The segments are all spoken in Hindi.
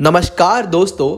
नमस्कार दोस्तों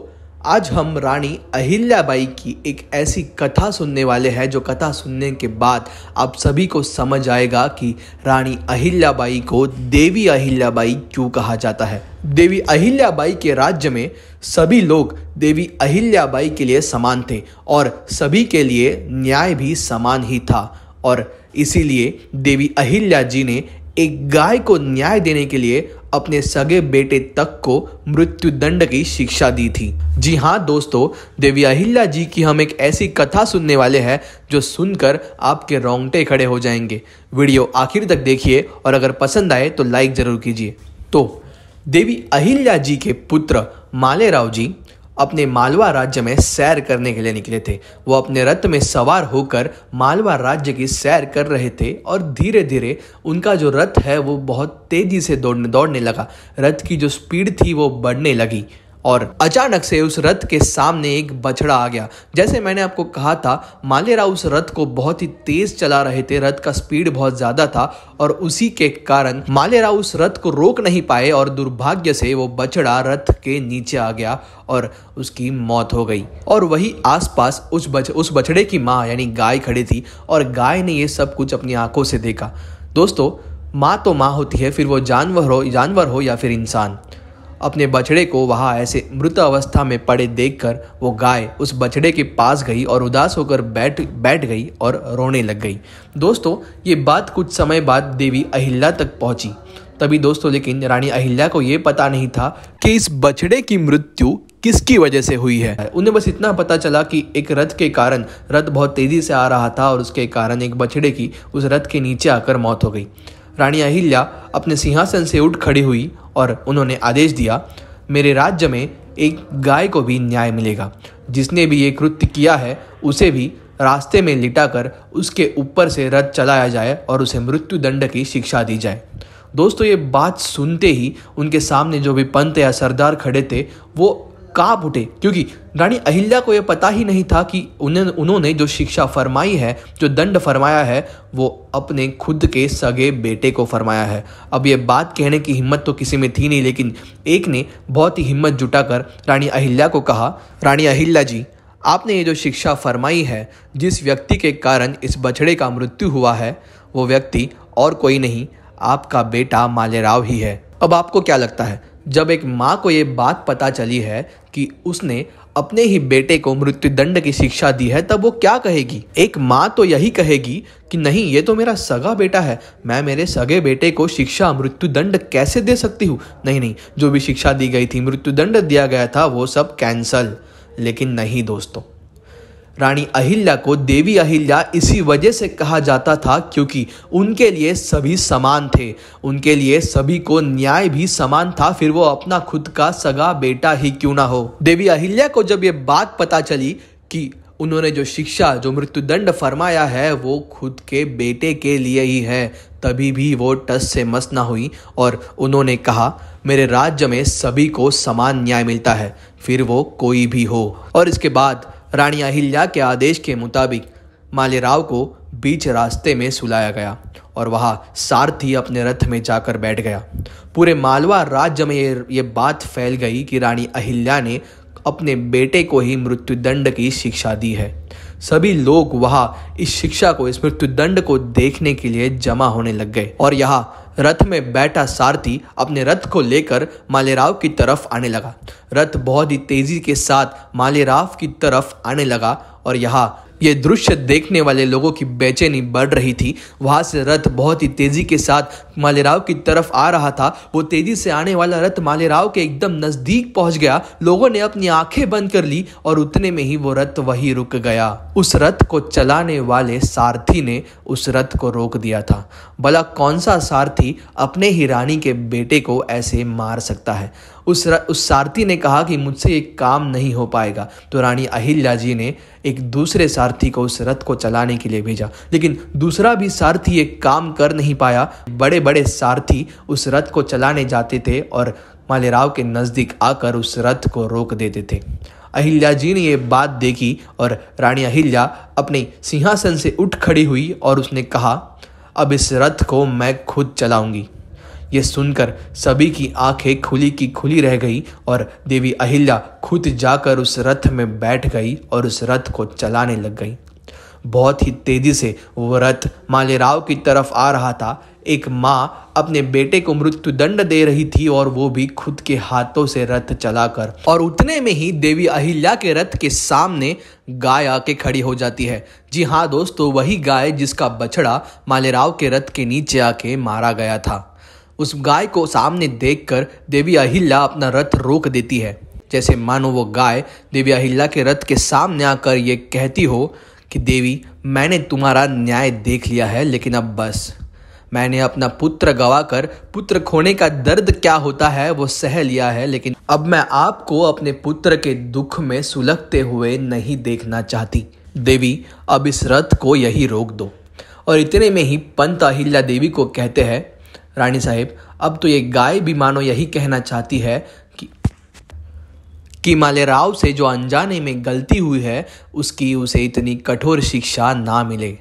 आज हम रानी अहिल्याबाई की एक ऐसी कथा सुनने वाले हैं जो कथा सुनने के बाद आप सभी को समझ आएगा कि रानी अहिल्याबाई को देवी अहिल्याबाई क्यों कहा जाता है देवी अहिल्याबाई के राज्य में सभी लोग देवी अहिल्याबाई के लिए समान थे और सभी के लिए न्याय भी समान ही था और इसीलिए देवी अहिल्या जी ने एक गाय को न्याय देने के लिए अपने सगे बेटे तक को मृत्यु दंड की शिक्षा दी थी जी हाँ दोस्तों देवी अहिल्या जी की हम एक ऐसी कथा सुनने वाले हैं जो सुनकर आपके रोंगटे खड़े हो जाएंगे वीडियो आखिर तक देखिए और अगर पसंद आए तो लाइक ज़रूर कीजिए तो देवी अहिल्या जी के पुत्र मालेराव जी अपने मालवा राज्य में सैर करने के लिए निकले थे वो अपने रथ में सवार होकर मालवा राज्य की सैर कर रहे थे और धीरे धीरे उनका जो रथ है वो बहुत तेज़ी से दौड़ने दौड़ने लगा रथ की जो स्पीड थी वो बढ़ने लगी और अचानक से उस रथ के सामने एक बछड़ा आ गया जैसे मैंने आपको कहा था मालेरा उस रथ को बहुत ही तेज चला रहे थे रथ का स्पीड बहुत ज्यादा था और उसी के कारण मालेरा उस रथ को रोक नहीं पाए और दुर्भाग्य से वो बछड़ा रथ के नीचे आ गया और उसकी मौत हो गई और वही आसपास उस बच उस बछड़े की माँ यानी गाय खड़ी थी और गाय ने ये सब कुछ अपनी आंखों से देखा दोस्तों माँ तो माँ होती है फिर वो जानवर हो जानवर हो या फिर इंसान अपने बछड़े को वहाँ ऐसे मृत अवस्था में पड़े देखकर वो गाय उस बछड़े के पास गई और उदास होकर बैठ बैठ गई और रोने लग गई दोस्तों ये बात कुछ समय बाद देवी अहिल्या तक पहुँची तभी दोस्तों लेकिन रानी अहिल्या को ये पता नहीं था कि इस बछड़े की मृत्यु किसकी वजह से हुई है उन्हें बस इतना पता चला कि एक रथ के कारण रथ बहुत तेजी से आ रहा था और उसके कारण एक बछड़े की उस रथ के नीचे आकर मौत हो गई रानी अहिल्या अपने सिंहासन से उठ खड़ी हुई और उन्होंने आदेश दिया मेरे राज्य में एक गाय को भी न्याय मिलेगा जिसने भी ये कृत्य किया है उसे भी रास्ते में लिटाकर उसके ऊपर से रथ चलाया जाए और उसे मृत्यु दंड की शिक्षा दी जाए दोस्तों ये बात सुनते ही उनके सामने जो भी पंत या सरदार खड़े थे वो कांप उठे क्योंकि रानी अहिल्या को यह पता ही नहीं था कि उन्हें उन्होंने जो शिक्षा फरमाई है जो दंड फरमाया है वो अपने खुद के सगे बेटे को फरमाया है अब ये बात कहने की हिम्मत तो किसी में थी नहीं लेकिन एक ने बहुत ही हिम्मत जुटाकर रानी अहिल्या को कहा रानी अहिल्या जी आपने ये जो शिक्षा फरमाई है जिस व्यक्ति के कारण इस बछड़े का मृत्यु हुआ है वो व्यक्ति और कोई नहीं आपका बेटा मालेराव ही है अब आपको क्या लगता है जब एक माँ को ये बात पता चली है कि उसने अपने ही बेटे को मृत्युदंड की शिक्षा दी है तब वो क्या कहेगी एक माँ तो यही कहेगी कि नहीं ये तो मेरा सगा बेटा है मैं मेरे सगे बेटे को शिक्षा मृत्युदंड कैसे दे सकती हूँ नहीं नहीं जो भी शिक्षा दी गई थी मृत्युदंड दिया गया था वो सब कैंसल लेकिन नहीं दोस्तों रानी अहिल्या को देवी अहिल्या इसी वजह से कहा जाता था क्योंकि उनके लिए सभी समान थे उनके लिए सभी को न्याय भी समान था फिर वो अपना खुद का सगा बेटा ही क्यों ना हो देवी अहिल्या को जब ये बात पता चली कि उन्होंने जो शिक्षा जो मृत्युदंड फरमाया है वो खुद के बेटे के लिए ही है तभी भी वो टस से मस ना हुई और उन्होंने कहा मेरे राज्य में सभी को समान न्याय मिलता है फिर वो कोई भी हो और इसके बाद रानी अहिल्या के आदेश के मुताबिक मालेराव को बीच रास्ते में सुलाया गया और वहाँ सारथी अपने रथ में जाकर बैठ गया पूरे मालवा राज्य में ये ये बात फैल गई कि रानी अहिल्या ने अपने बेटे को ही मृत्युदंड की शिक्षा दी है सभी लोग वहाँ इस शिक्षा को इस मृत्युदंड को देखने के लिए जमा होने लग गए और यहाँ रथ में बैठा सारथी अपने रथ को लेकर मालेराव की तरफ आने लगा रथ बहुत ही तेजी के साथ मालेराव की तरफ आने लगा और यहाँ ये दृश्य देखने वाले लोगों की बेचैनी बढ़ रही थी वहां से रथ बहुत ही तेजी के साथ मालेराव की तरफ आ रहा था वो तेजी से आने वाला रथ मालेराव के एकदम नजदीक पहुंच गया लोगों ने अपनी आंखें बंद कर ली और उतने में ही वो रथ वही रुक गया उस रथ को चलाने वाले सारथी ने उस रथ को रोक दिया था भला कौन सा सारथी अपने ही रानी के बेटे को ऐसे मार सकता है उस उस सारथी ने कहा कि मुझसे ये काम नहीं हो पाएगा तो रानी अहिल्या जी ने एक दूसरे सारथी को उस रथ को चलाने के लिए भेजा लेकिन दूसरा भी सारथी एक काम कर नहीं पाया बड़े बड़े सारथी उस रथ को चलाने जाते थे और मालेराव के नज़दीक आकर उस रथ को रोक देते थे अहिल्या जी ने ये बात देखी और रानी अहिल्या अपने सिंहासन से उठ खड़ी हुई और उसने कहा अब इस रथ को मैं खुद चलाऊंगी यह सुनकर सभी की आंखें खुली की खुली रह गई और देवी अहिल्या खुद जाकर उस रथ में बैठ गई और उस रथ को चलाने लग गई बहुत ही तेजी से वो रथ मालेराव की तरफ आ रहा था एक माँ अपने बेटे को मृत्यु दंड दे रही थी और वो भी खुद के हाथों से रथ चलाकर और उतने में ही देवी अहिल्या के रथ के सामने गाय आके खड़ी हो जाती है जी हाँ दोस्तों वही गाय जिसका बछड़ा मालेराव के रथ के नीचे आके मारा गया था उस गाय को सामने देखकर देवी अहिल्ला अपना रथ रोक देती है जैसे मानो वो गाय देवी अहिल्ला के रथ के सामने आकर ये कहती हो कि देवी मैंने तुम्हारा न्याय देख लिया है लेकिन अब बस मैंने अपना पुत्र गवाकर पुत्र खोने का दर्द क्या होता है वो सह लिया है लेकिन अब मैं आपको अपने पुत्र के दुख में सुलगते हुए नहीं देखना चाहती देवी अब इस रथ को यही रोक दो और इतने में ही पंत अहिल्ला देवी को कहते हैं रानी साहिब अब तो ये गाय भी मानो यही कहना चाहती है कि माले मालेराव से जो अनजाने में गलती हुई है उसकी उसे इतनी कठोर शिक्षा ना मिले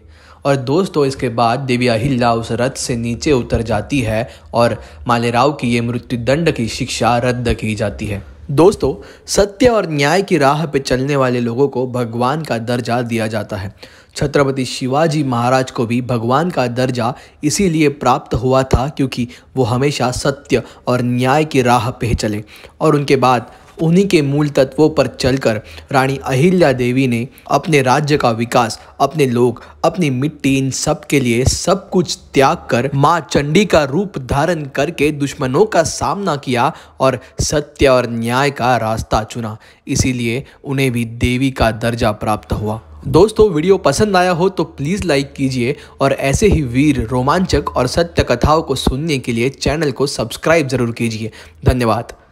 और दोस्तों इसके बाद देवी अहिल्ला उस रथ से नीचे उतर जाती है और मालेराव की ये मृत्युदंड की शिक्षा रद्द की जाती है दोस्तों सत्य और न्याय की राह पे चलने वाले लोगों को भगवान का दर्जा दिया जाता है छत्रपति शिवाजी महाराज को भी भगवान का दर्जा इसीलिए प्राप्त हुआ था क्योंकि वो हमेशा सत्य और न्याय की राह पे चले और उनके बाद उन्हीं के मूल तत्वों पर चलकर रानी अहिल्या देवी ने अपने राज्य का विकास अपने लोग अपनी मिट्टी इन सब के लिए सब कुछ त्याग कर माँ चंडी का रूप धारण करके दुश्मनों का सामना किया और सत्य और न्याय का रास्ता चुना इसीलिए उन्हें भी देवी का दर्जा प्राप्त हुआ दोस्तों वीडियो पसंद आया हो तो प्लीज़ लाइक कीजिए और ऐसे ही वीर रोमांचक और सत्य कथाओं को सुनने के लिए चैनल को सब्सक्राइब ज़रूर कीजिए धन्यवाद